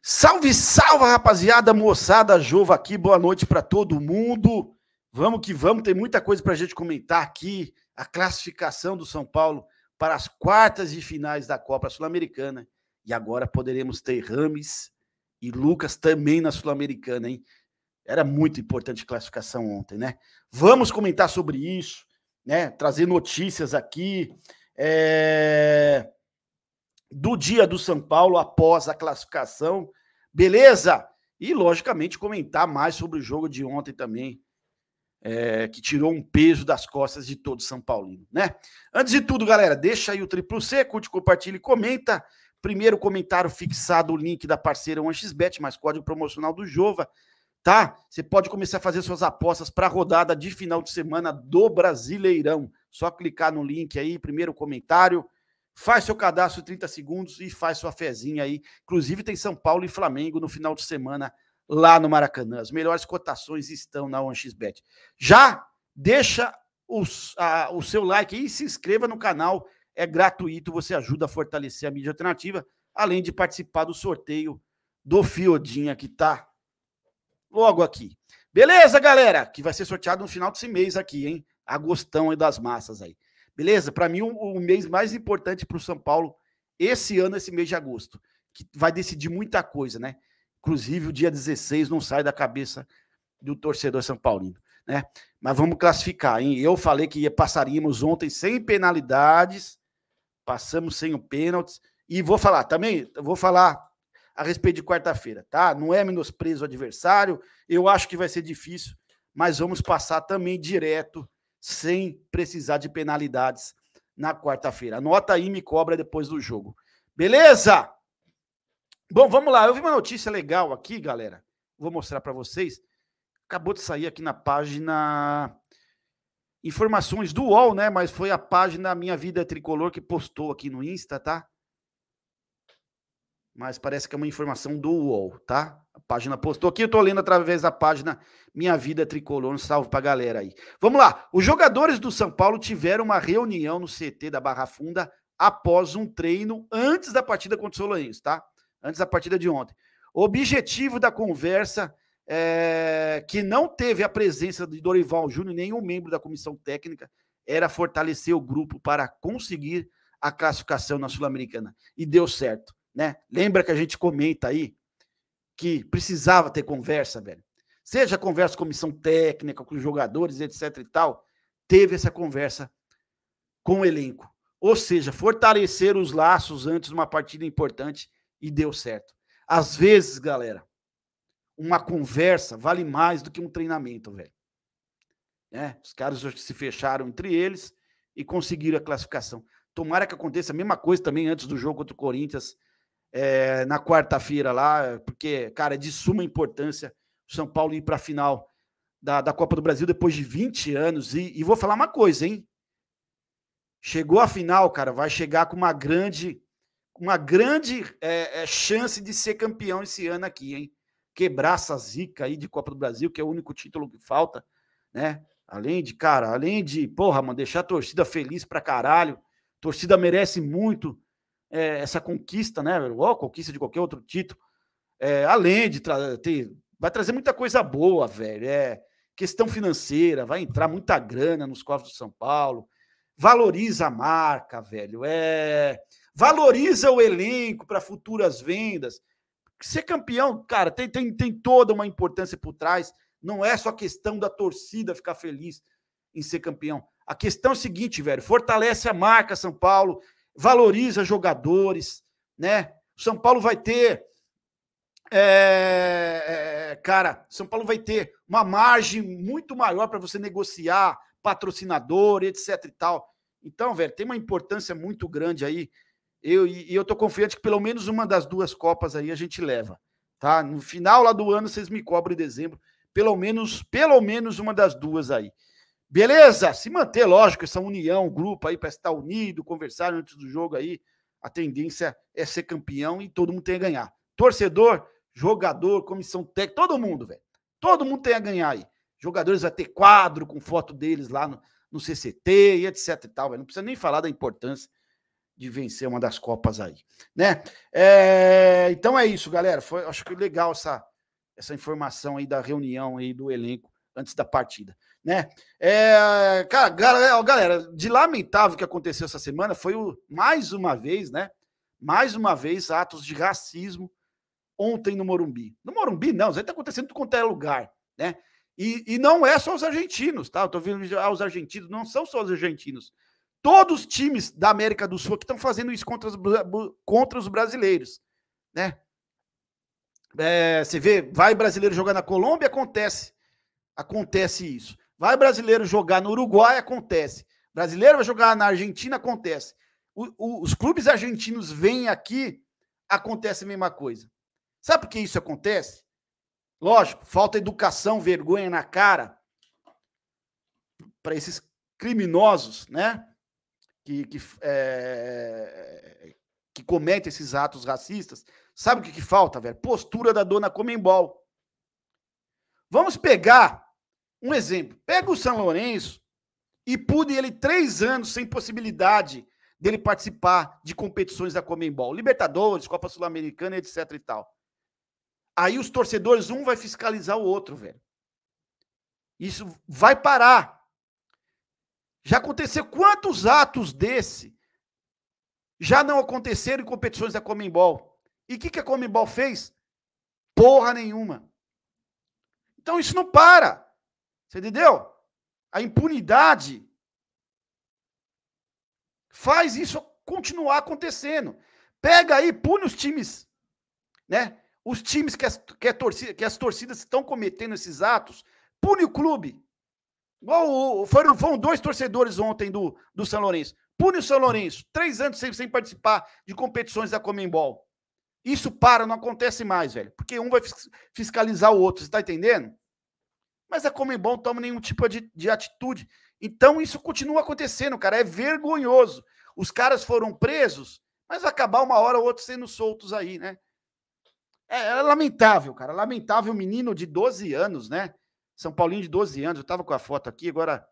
Salve, salve, rapaziada, moçada, Jova aqui, boa noite para todo mundo. Vamos que vamos, tem muita coisa para a gente comentar aqui. A classificação do São Paulo para as quartas de finais da Copa Sul-Americana. E agora poderemos ter Rames e Lucas também na Sul-Americana, hein? Era muito importante a classificação ontem, né? Vamos comentar sobre isso, né? Trazer notícias aqui. É do dia do São Paulo após a classificação, beleza? E, logicamente, comentar mais sobre o jogo de ontem também, é, que tirou um peso das costas de todo São Paulino, né? Antes de tudo, galera, deixa aí o triplo C, curte, compartilha e comenta. Primeiro comentário fixado, o link da parceira 1xbet, mais código promocional do Jova, tá? Você pode começar a fazer suas apostas para a rodada de final de semana do Brasileirão. Só clicar no link aí, primeiro comentário Faz seu cadastro 30 segundos e faz sua fezinha aí. Inclusive tem São Paulo e Flamengo no final de semana lá no Maracanã. As melhores cotações estão na OneXBet. Já deixa os, a, o seu like e se inscreva no canal. É gratuito, você ajuda a fortalecer a mídia alternativa, além de participar do sorteio do Fiodinha que tá logo aqui. Beleza, galera? Que vai ser sorteado no final desse mês aqui, hein? Agostão e das massas aí. Beleza? Para mim, o, mês mais importante para o São Paulo esse ano, esse mês de agosto, que vai decidir muita coisa, né? Inclusive, o dia 16 não sai da cabeça do torcedor São Paulino, né? Mas vamos classificar, hein? Eu falei que passaríamos ontem sem penalidades, passamos sem o pênalti, e vou falar também, vou falar a respeito de quarta-feira, tá? Não é menosprezo o adversário, eu acho que vai ser difícil, mas vamos passar também direto sem precisar de penalidades na quarta-feira. Anota aí e me cobra depois do jogo. Beleza? Bom, vamos lá. Eu vi uma notícia legal aqui, galera. Vou mostrar para vocês. Acabou de sair aqui na página informações do UOL, né? Mas foi a página Minha Vida Tricolor que postou aqui no Insta, tá? Mas parece que é uma informação do UOL, tá? A página postou aqui, eu tô lendo através da página Minha Vida Tricolor. Um salve pra galera aí. Vamos lá. Os jogadores do São Paulo tiveram uma reunião no CT da Barra Funda após um treino antes da partida contra o Solonense, tá? Antes da partida de ontem. O objetivo da conversa é que não teve a presença de Dorival Júnior, nenhum membro da comissão técnica, era fortalecer o grupo para conseguir a classificação na Sul-Americana. E deu certo, né? Lembra que a gente comenta aí que precisava ter conversa, velho. Seja conversa com comissão técnica, com os jogadores, etc e tal, teve essa conversa com o elenco. Ou seja, fortalecer os laços antes de uma partida importante e deu certo. Às vezes, galera, uma conversa vale mais do que um treinamento, velho. É, os caras se fecharam entre eles e conseguiram a classificação. Tomara que aconteça a mesma coisa também antes do jogo contra o Corinthians é, na quarta-feira lá, porque, cara, é de suma importância o São Paulo ir para a final da, da Copa do Brasil depois de 20 anos. E, e vou falar uma coisa, hein? Chegou a final, cara, vai chegar com uma grande, uma grande é, é, chance de ser campeão esse ano aqui, hein? Quebrar essa zica aí de Copa do Brasil, que é o único título que falta, né? Além de, cara, além de, porra, mano, deixar a torcida feliz pra caralho. torcida merece muito é, essa conquista, né? Ou a conquista de qualquer outro título. É, além de tra ter. Vai trazer muita coisa boa, velho. É questão financeira, vai entrar muita grana nos cofres do São Paulo. Valoriza a marca, velho. É, valoriza o elenco para futuras vendas. Ser campeão, cara, tem, tem, tem toda uma importância por trás. Não é só questão da torcida ficar feliz em ser campeão. A questão é a seguinte, velho: fortalece a marca São Paulo, valoriza jogadores, né? São Paulo vai ter, é, é, cara, São Paulo vai ter uma margem muito maior para você negociar patrocinador, etc e tal. Então, velho, tem uma importância muito grande aí. Eu, e eu tô confiante que pelo menos uma das duas Copas aí a gente leva, tá? No final lá do ano vocês me cobrem em dezembro, pelo menos, pelo menos uma das duas aí. Beleza? Se manter, lógico, essa união, o grupo aí para estar unido, conversar antes do jogo aí, a tendência é ser campeão e todo mundo tem a ganhar. Torcedor, jogador, comissão técnica, todo mundo, velho. Todo mundo tem a ganhar aí. Jogadores vai ter quadro com foto deles lá no, no CCT e etc e tal, velho. Não precisa nem falar da importância de vencer uma das Copas aí, né? É, então é isso, galera. Foi, acho que legal essa, essa informação aí da reunião aí do elenco antes da partida né? É, cara, galera, galera, de lamentável que aconteceu essa semana foi o, mais uma vez, né? Mais uma vez, atos de racismo ontem no Morumbi. No Morumbi, não, isso aí tá acontecendo em qualquer é lugar, né? E, e, não é só os argentinos, tá? Eu tô vendo ah, os argentinos, não são só os argentinos. Todos os times da América do Sul que estão fazendo isso contra os, contra os brasileiros, né? É, você vê, vai brasileiro jogar na Colômbia, acontece. Acontece isso. Vai brasileiro jogar no Uruguai, acontece. Brasileiro vai jogar na Argentina, acontece. O, o, os clubes argentinos vêm aqui, acontece a mesma coisa. Sabe por que isso acontece? Lógico, falta educação, vergonha na cara para esses criminosos, né? Que, que, é, que cometem esses atos racistas. Sabe o que, que falta, velho? Postura da dona Comembol. Vamos pegar um exemplo, pega o São Lourenço e pude ele três anos sem possibilidade dele participar de competições da Comembol, Libertadores, Copa Sul-Americana, etc e tal. Aí os torcedores, um vai fiscalizar o outro, velho. Isso vai parar. Já aconteceu quantos atos desse já não aconteceram em competições da Comembol? E o que, que a Comembol fez? Porra nenhuma. Então isso não para. Você entendeu? A impunidade faz isso continuar acontecendo. Pega aí, pune os times, né? Os times que as, que, é torcida, que as torcidas estão cometendo esses atos, pune o clube. Igual foram, foram dois torcedores ontem do, do São Lourenço. Pune o São Lourenço, três anos sem, sem participar de competições da Comembol. Isso para, não acontece mais, velho. Porque um vai fiscalizar o outro, você tá entendendo? mas a é Comembol é não toma nenhum tipo de, de atitude. Então isso continua acontecendo, cara. É vergonhoso. Os caras foram presos, mas vai acabar uma hora ou outra sendo soltos aí, né? É, é lamentável, cara. Lamentável menino de 12 anos, né? São Paulinho de 12 anos. Eu tava com a foto aqui, agora.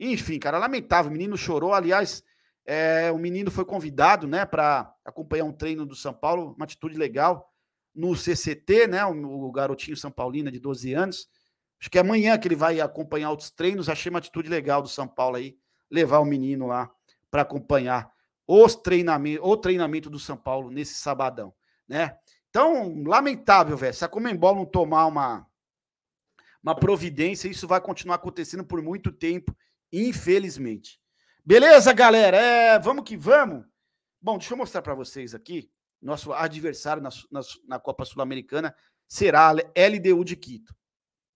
Enfim, cara, lamentável. O menino chorou. Aliás, é, o menino foi convidado, né, para acompanhar um treino do São Paulo, uma atitude legal, no CCT, né? O, o garotinho São Paulino de 12 anos. Acho que é amanhã que ele vai acompanhar outros treinos. Achei uma atitude legal do São Paulo aí, levar o menino lá para acompanhar os o treinamento do São Paulo nesse sabadão, né? Então, lamentável, velho. Se a Comembol não tomar uma, uma providência, isso vai continuar acontecendo por muito tempo, infelizmente. Beleza, galera? É, vamos que vamos. Bom, deixa eu mostrar para vocês aqui. Nosso adversário na, na, na Copa Sul-Americana será a LDU de Quito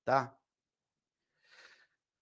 tá?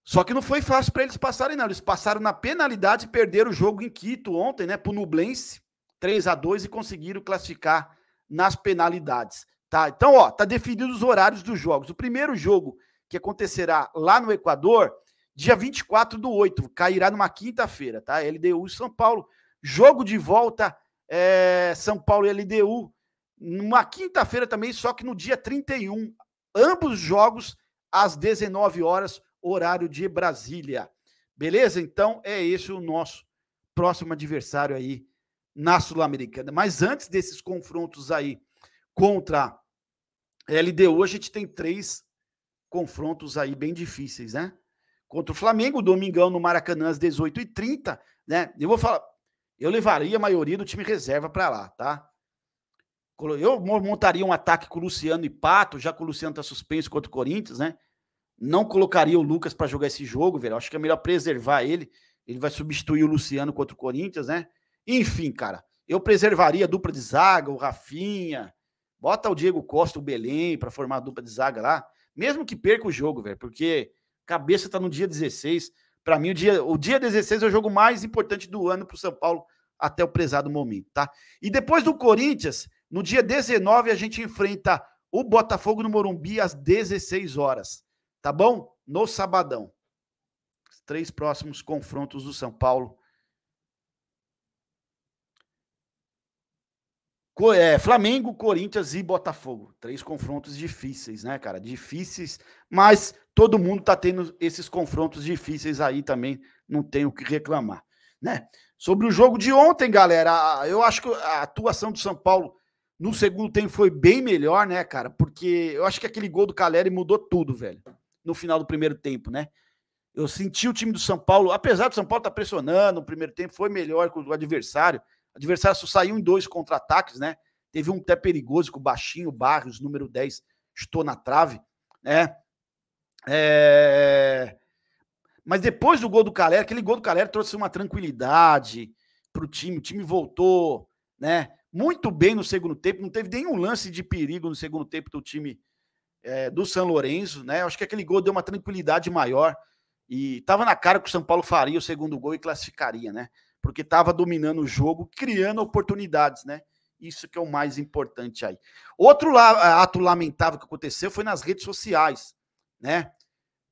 Só que não foi fácil para eles passarem, não. Eles passaram na penalidade e perderam o jogo em Quito ontem, né? Pro Nublense, 3 a 2 e conseguiram classificar nas penalidades. Tá? Então, ó, tá definido os horários dos jogos. O primeiro jogo que acontecerá lá no Equador, dia 24 do 8, cairá numa quinta-feira, tá? LDU e São Paulo. Jogo de volta, é... São Paulo e LDU, numa quinta-feira também, só que no dia 31. Ambos jogos às 19 horas, horário de Brasília. Beleza? Então é esse o nosso próximo adversário aí na Sul-Americana. Mas antes desses confrontos aí contra a LDU, a gente tem três confrontos aí bem difíceis, né? Contra o Flamengo, domingão no Maracanã às 18h30, né? Eu vou falar, eu levaria a maioria do time reserva para lá, tá? Eu montaria um ataque com o Luciano e Pato, já que o Luciano tá suspenso contra o Corinthians, né? não colocaria o Lucas para jogar esse jogo, velho. Acho que é melhor preservar ele. Ele vai substituir o Luciano contra o Corinthians, né? Enfim, cara, eu preservaria a dupla de zaga, o Rafinha. Bota o Diego Costa, o Belém, para formar a dupla de zaga lá. Mesmo que perca o jogo, velho, porque cabeça tá no dia 16. Para mim, o dia, o dia 16 é o jogo mais importante do ano pro São Paulo até o prezado momento, tá? E depois do Corinthians, no dia 19, a gente enfrenta o Botafogo no Morumbi às 16 horas tá bom? No sabadão. três próximos confrontos do São Paulo. Co é, Flamengo, Corinthians e Botafogo. Três confrontos difíceis, né, cara? Difíceis, mas todo mundo tá tendo esses confrontos difíceis aí também. Não tem o que reclamar, né? Sobre o jogo de ontem, galera, eu acho que a atuação do São Paulo no segundo tempo foi bem melhor, né, cara? Porque eu acho que aquele gol do Caleri mudou tudo, velho no final do primeiro tempo, né? Eu senti o time do São Paulo, apesar do São Paulo estar tá pressionando, o primeiro tempo foi melhor que o adversário. O adversário só saiu em dois contra-ataques, né? Teve um até perigoso com o baixinho, Barros, número 10, estou na trave, né? É... Mas depois do gol do Calera, aquele gol do Calera trouxe uma tranquilidade para o time. O time voltou, né? Muito bem no segundo tempo. Não teve nenhum lance de perigo no segundo tempo do time é, do São Lourenço, né? acho que aquele gol deu uma tranquilidade maior e estava na cara que o São Paulo faria o segundo gol e classificaria, né? Porque estava dominando o jogo, criando oportunidades, né? Isso que é o mais importante aí. Outro la ato lamentável que aconteceu foi nas redes sociais, né?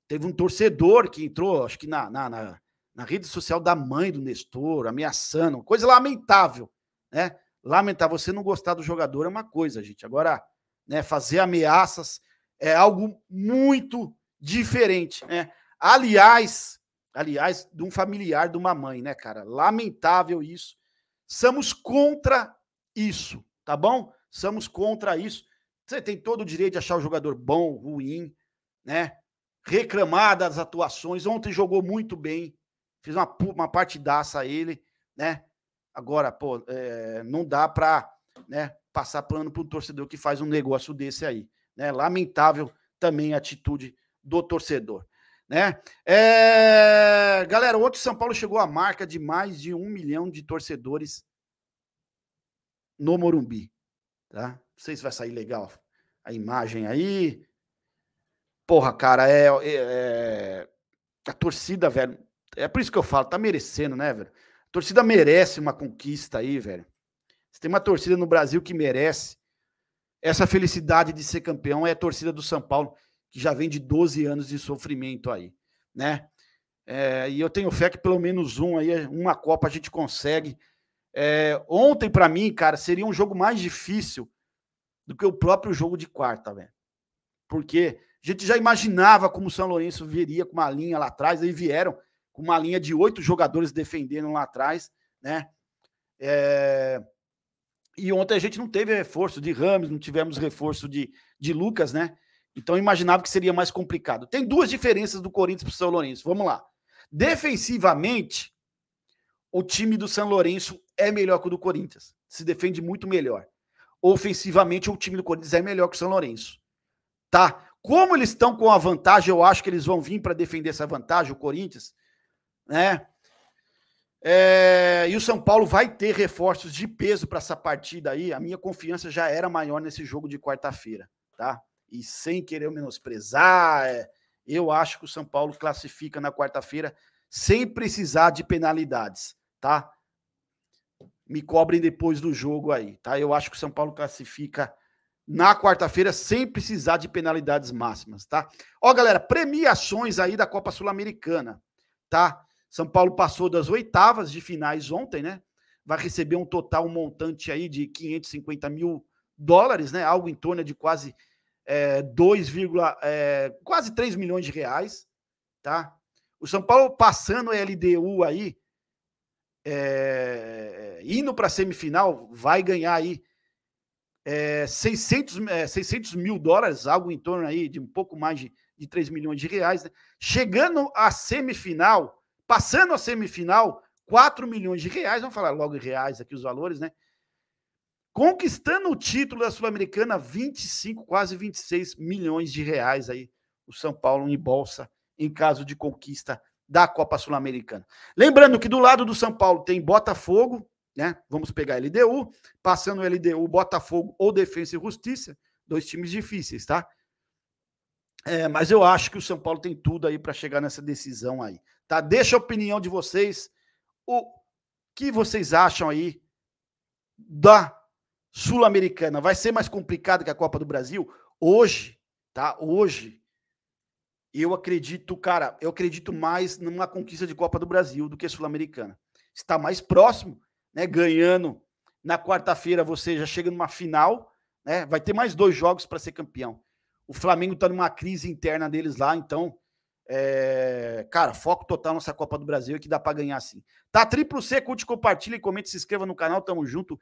Teve um torcedor que entrou, acho que na, na, na, na rede social da mãe do Nestor, ameaçando, coisa lamentável, né? Lamentar você não gostar do jogador é uma coisa, gente. Agora, né, fazer ameaças, é algo muito diferente, né? Aliás, aliás, de um familiar de uma mãe, né, cara? Lamentável isso. Somos contra isso, tá bom? Somos contra isso. Você tem todo o direito de achar o jogador bom, ruim, né? Reclamar das atuações. Ontem jogou muito bem, fez uma, uma partidaça a ele, né? Agora, pô, é, não dá pra né, passar plano pro torcedor que faz um negócio desse aí. Né? Lamentável também a atitude do torcedor. Né? É... Galera, outro São Paulo chegou à marca de mais de um milhão de torcedores no Morumbi. Tá? Não sei se vai sair legal a imagem aí. Porra, cara, é, é, é a torcida, velho. É por isso que eu falo, tá merecendo, né, velho? A torcida merece uma conquista aí, velho. Se tem uma torcida no Brasil que merece, essa felicidade de ser campeão é a torcida do São Paulo, que já vem de 12 anos de sofrimento aí, né? É, e eu tenho fé que pelo menos um aí, uma Copa a gente consegue. É, ontem, para mim, cara, seria um jogo mais difícil do que o próprio jogo de quarta, velho. Porque a gente já imaginava como o São Lourenço viria com uma linha lá atrás, aí vieram com uma linha de oito jogadores defendendo lá atrás, né? É, e ontem a gente não teve reforço de Rams, não tivemos reforço de, de Lucas, né? Então imaginava que seria mais complicado. Tem duas diferenças do Corinthians para o São Lourenço. Vamos lá. Defensivamente, o time do São Lourenço é melhor que o do Corinthians. Se defende muito melhor. Ofensivamente, o time do Corinthians é melhor que o São Lourenço. Tá? Como eles estão com a vantagem, eu acho que eles vão vir para defender essa vantagem, o Corinthians, né? É, e o São Paulo vai ter reforços de peso para essa partida aí. A minha confiança já era maior nesse jogo de quarta-feira, tá? E sem querer menosprezar, é, eu acho que o São Paulo classifica na quarta-feira sem precisar de penalidades, tá? Me cobrem depois do jogo aí, tá? Eu acho que o São Paulo classifica na quarta-feira sem precisar de penalidades máximas, tá? Ó, galera, premiações aí da Copa Sul-Americana, tá? São Paulo passou das oitavas de finais ontem, né? Vai receber um total, um montante aí de 550 mil dólares, né? Algo em torno de quase é, 2, é, quase 3 milhões de reais, tá? O São Paulo passando a LDU aí, é, indo para a semifinal, vai ganhar aí é, 600, é, 600 mil dólares, algo em torno aí de um pouco mais de, de 3 milhões de reais. Né? Chegando à semifinal, Passando a semifinal, 4 milhões de reais, vamos falar logo em reais aqui os valores, né? Conquistando o título da Sul-Americana, 25, quase 26 milhões de reais aí, o São Paulo em bolsa, em caso de conquista da Copa Sul-Americana. Lembrando que do lado do São Paulo tem Botafogo, né? Vamos pegar LDU, passando o LDU, Botafogo ou Defesa e Justiça, dois times difíceis, tá? É, mas eu acho que o São Paulo tem tudo aí para chegar nessa decisão aí tá? Deixa a opinião de vocês, o que vocês acham aí da Sul-Americana. Vai ser mais complicado que a Copa do Brasil hoje, tá? Hoje eu acredito, cara, eu acredito mais numa conquista de Copa do Brasil do que Sul-Americana. Está mais próximo, né, ganhando na quarta-feira você já chega numa final, né? Vai ter mais dois jogos para ser campeão. O Flamengo está numa crise interna deles lá, então é, cara, foco total nessa Copa do Brasil que dá para ganhar sim. Tá triplo C, curte, compartilha, comente, se inscreva no canal, tamo junto.